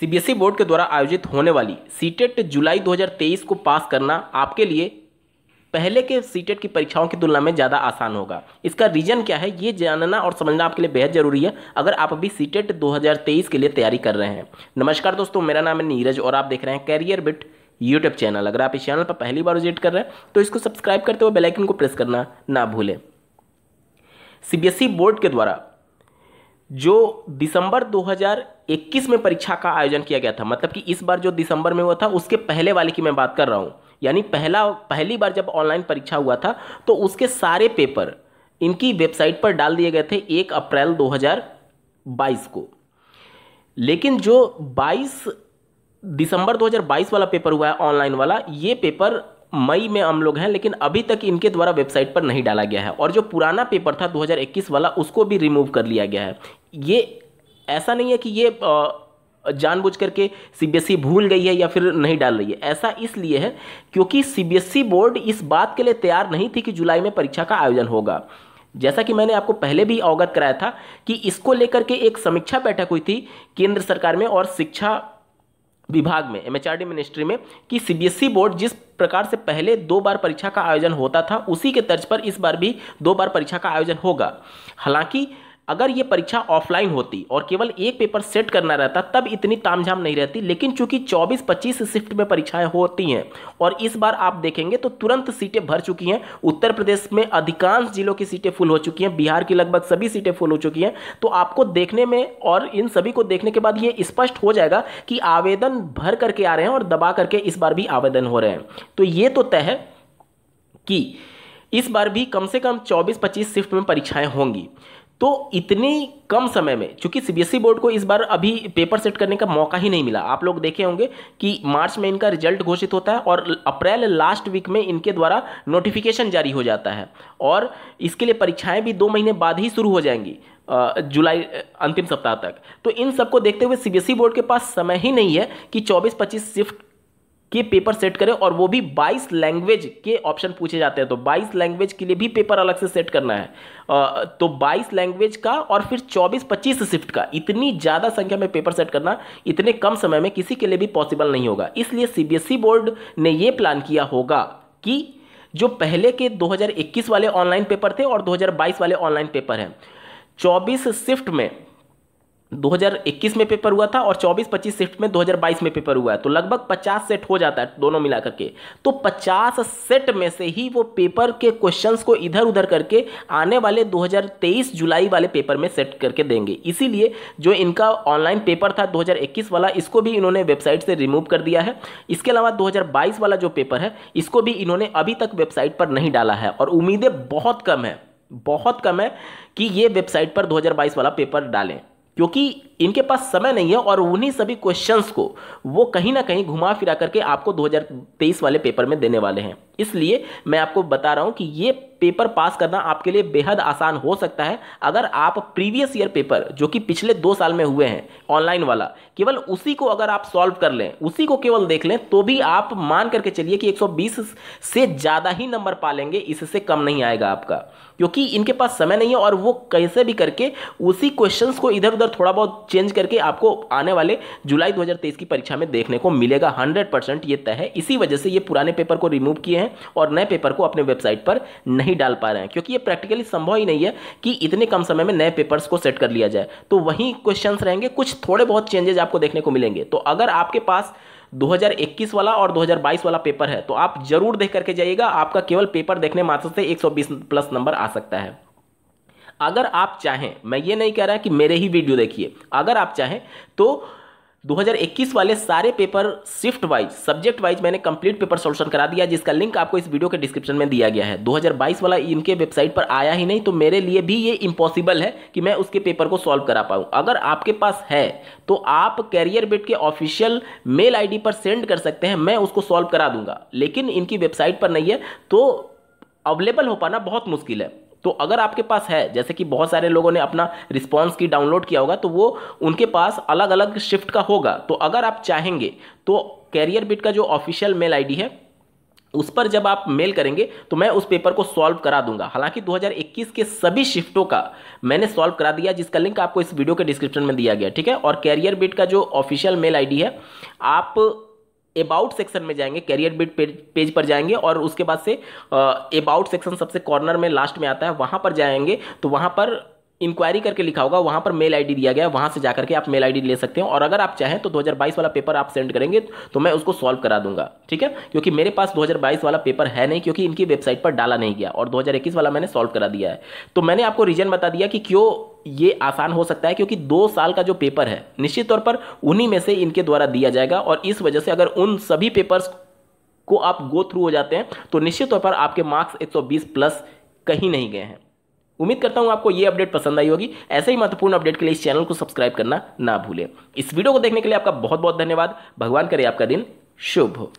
CBSE board के द्वारा आयोजित होने वाली सीटेट जुलाई 2023 को पास करना आपके लिए पहले के सीटेट की परीक्षाओं की तुलना में ज़्यादा आसान होगा इसका रीज़न क्या है ये जानना और समझना आपके लिए बेहद ज़रूरी है अगर आप अभी सीटेट 2023 के लिए तैयारी कर रहे हैं नमस्कार दोस्तों मेरा नाम है नीरज और आप देख रहे हैं कैरियर बिट यूट्यूब चैनल अगर आप इस चैनल पर पहली बार विजिट कर रहे हैं तो इसको सब्सक्राइब करते हुए बेलाइकन को प्रेस करना ना भूलें सी बोर्ड के द्वारा जो दिसंबर 2000 2021 में परीक्षा का आयोजन किया गया था मतलब कि इस बार जो दिसंबर में हुआ था उसके पहले वाले की मैं बात कर रहा हूँ यानी पहला पहली बार जब ऑनलाइन परीक्षा हुआ था तो उसके सारे पेपर इनकी वेबसाइट पर डाल दिए गए थे एक अप्रैल 2022 को लेकिन जो 22 दिसंबर 2022 वाला पेपर हुआ है ऑनलाइन वाला ये पेपर मई में हम लोग हैं लेकिन अभी तक इनके द्वारा वेबसाइट पर नहीं डाला गया है और जो पुराना पेपर था 2021 वाला उसको भी रिमूव कर लिया गया है ये ऐसा नहीं है कि ये जानबूझ करके सीबीएसई e भूल गई है या फिर नहीं डाल रही है ऐसा इसलिए है क्योंकि सीबीएसई e बोर्ड इस बात के लिए तैयार नहीं थी कि जुलाई में परीक्षा का आयोजन होगा जैसा कि मैंने आपको पहले भी अवगत कराया था कि इसको लेकर के एक समीक्षा बैठक हुई थी केंद्र सरकार में और शिक्षा विभाग में एमएचआरडी मिनिस्ट्री में कि सीबीएसई e बोर्ड जिस प्रकार से पहले दो बार परीक्षा का आयोजन होता था उसी के तर्ज पर इस बार भी दो बार परीक्षा का आयोजन होगा हालांकि अगर ये परीक्षा ऑफलाइन होती और केवल एक पेपर सेट करना रहता तब इतनी तामझाम नहीं रहती लेकिन चूंकि 24-25 शिफ्ट में परीक्षाएं होती हैं और इस बार आप देखेंगे तो तुरंत सीटें भर चुकी हैं उत्तर प्रदेश में अधिकांश जिलों की सीटें फुल हो चुकी हैं बिहार की लगभग सभी सीटें फुल हो चुकी हैं तो आपको देखने में और इन सभी को देखने के बाद ये स्पष्ट हो जाएगा कि आवेदन भर करके आ रहे हैं और दबा करके इस बार भी आवेदन हो रहे हैं तो ये तो तय है कि इस बार भी कम से कम 24-25 शिफ्ट में परीक्षाएं होंगी तो इतनी कम समय में चूंकि सीबीएसई e बोर्ड को इस बार अभी पेपर सेट करने का मौका ही नहीं मिला आप लोग देखे होंगे कि मार्च में इनका रिजल्ट घोषित होता है और अप्रैल लास्ट वीक में इनके द्वारा नोटिफिकेशन जारी हो जाता है और इसके लिए परीक्षाएं भी दो महीने बाद ही शुरू हो जाएंगी जुलाई अंतिम सप्ताह तक तो इन सबको देखते हुए सीबीएसई e बोर्ड के पास समय ही नहीं है कि 24-25 शिफ्ट के पेपर सेट करें और वो भी 22 लैंग्वेज के ऑप्शन पूछे जाते हैं तो 22 लैंग्वेज के लिए भी पेपर अलग से सेट करना है तो 22 लैंग्वेज का और फिर 24-25 शिफ्ट का इतनी ज़्यादा संख्या में पेपर सेट करना इतने कम समय में किसी के लिए भी पॉसिबल नहीं होगा इसलिए सीबीएसई बोर्ड e ने ये प्लान किया होगा कि जो पहले के 2021 वाले ऑनलाइन पेपर थे और 2022 वाले ऑनलाइन पेपर हैं 24 शिफ्ट में 2021 में पेपर हुआ था और 24-25 शिफ्ट में 2022 में पेपर हुआ है तो लगभग 50 सेट हो जाता है दोनों मिला करके तो 50 सेट में से ही वो पेपर के क्वेश्चंस को इधर उधर करके आने वाले 2023 जुलाई वाले पेपर में सेट करके देंगे इसीलिए जो इनका ऑनलाइन पेपर था 2021 वाला इसको भी इन्होंने वेबसाइट से रिमूव कर दिया है इसके अलावा दो वाला जो पेपर है इसको भी इन्होंने अभी तक वेबसाइट पर नहीं डाला है और उम्मीदें बहुत कम है बहुत कम है कि ये वेबसाइट पर 2022 वाला पेपर डालें क्योंकि इनके पास समय नहीं है और उन्हीं सभी क्वेश्चंस को वो कहीं ना कहीं घुमा फिरा करके आपको 2023 वाले पेपर में देने वाले हैं इसलिए मैं आपको बता रहा हूं कि ये पेपर पास करना आपके लिए बेहद आसान हो सकता है अगर आप प्रीवियस ईयर पेपर जो कि पिछले दो साल में हुए हैं ऑनलाइन वाला केवल उसी को अगर आप सॉल्व कर लें उसी को केवल देख लें तो भी आप मान करके चलिए कि 120 से ज़्यादा ही नंबर पा लेंगे इससे कम नहीं आएगा आपका क्योंकि इनके पास समय नहीं है और वो कैसे भी करके उसी क्वेश्चन को इधर उधर थोड़ा बहुत चेंज करके आपको आने वाले जुलाई दो की परीक्षा में देखने को मिलेगा हंड्रेड परसेंट ये तय है इसी वजह से ये पुराने पेपर को रिमूव किए हैं हैं और नए पेपर को अपने वेबसाइट पर नहीं डाल पा रहे हैं क्योंकि ये प्रैक्टिकली संभव ही नहीं है कि इतने कम समय में नए पेपर्स को सेट कर लिया जाए तो वहीं क्वेश्चन रहेंगे कुछ थोड़े बहुत चेंजेज आपको देखने को मिलेंगे तो अगर आपके पास 2021 वाला और 2022 वाला पेपर है तो आप जरूर देख करके जाइएगा आपका केवल पेपर देखने मात्र से 120 प्लस नंबर आ सकता है अगर आप चाहें मैं ये नहीं कह रहा कि मेरे ही वीडियो देखिए अगर आप चाहें तो 2021 वाले सारे paper shift wise subject wise मैंने कंप्लीट पेपर सॉल्यूशन करा दिया जिसका लिंक आपको इस वीडियो के डिस्क्रिप्शन में दिया गया है 2022 वाला इनके वेबसाइट पर आया ही नहीं तो मेरे लिए भी ये इम्पॉसिबल है कि मैं उसके पेपर को सॉल्व करा पाऊँ अगर आपके पास है तो आप कैरियर बेट के ऑफिशियल मेल आई पर सेंड कर सकते हैं मैं उसको सॉल्व करा दूंगा लेकिन इनकी वेबसाइट पर नहीं है तो अवेलेबल हो पाना बहुत मुश्किल है तो अगर आपके पास है जैसे कि बहुत सारे लोगों ने अपना रिस्पॉन्स की डाउनलोड किया होगा तो वो उनके पास अलग अलग शिफ्ट का होगा तो अगर आप चाहेंगे तो कैरियर बिट का जो ऑफिशियल मेल आईडी है उस पर जब आप मेल करेंगे तो मैं उस पेपर को सॉल्व करा दूंगा हालांकि 2021 के सभी शिफ्टों का मैंने सॉल्व करा दिया जिसका लिंक आपको इस वीडियो के डिस्क्रिप्शन में दिया गया ठीक है और कैरियर बिट का जो ऑफिशियल मेल आईडी है आप अबाउट सेक्शन में जाएंगे कैरियर बिट पेज पर जाएंगे और उसके बाद से अबाउट सेक्शन सबसे कॉर्नर में लास्ट में आता है वहां पर जाएंगे तो वहां पर इंक्वायरी करके लिखा होगा वहां पर मेल आईडी दिया गया वहां से जा करके आप मेल आईडी ले सकते हैं और अगर आप चाहें तो 2022 वाला पेपर आप सेंड करेंगे तो मैं उसको सॉल्व करा दूंगा ठीक है क्योंकि मेरे पास 2022 वाला पेपर है नहीं क्योंकि इनकी वेबसाइट पर डाला नहीं गया और 2021 वाला मैंने सॉल्व करा दिया है तो मैंने आपको रीजन बता दिया कि क्यों ये आसान हो सकता है क्योंकि दो साल का जो पेपर है निश्चित तौर पर उन्हीं में से इनके द्वारा दिया जाएगा और इस वजह से अगर उन सभी पेपर्स को आप गो थ्रू हो जाते हैं तो निश्चित तौर पर आपके मार्क्स 120 प्लस कहीं नहीं गए हैं उम्मीद करता हूं आपको ये अपडेट पसंद आई होगी ऐसे ही महत्वपूर्ण अपडेट के लिए इस चैनल को सब्सक्राइब करना ना भूलें इस वीडियो को देखने के लिए आपका बहुत बहुत धन्यवाद भगवान करे आपका दिन शुभ हो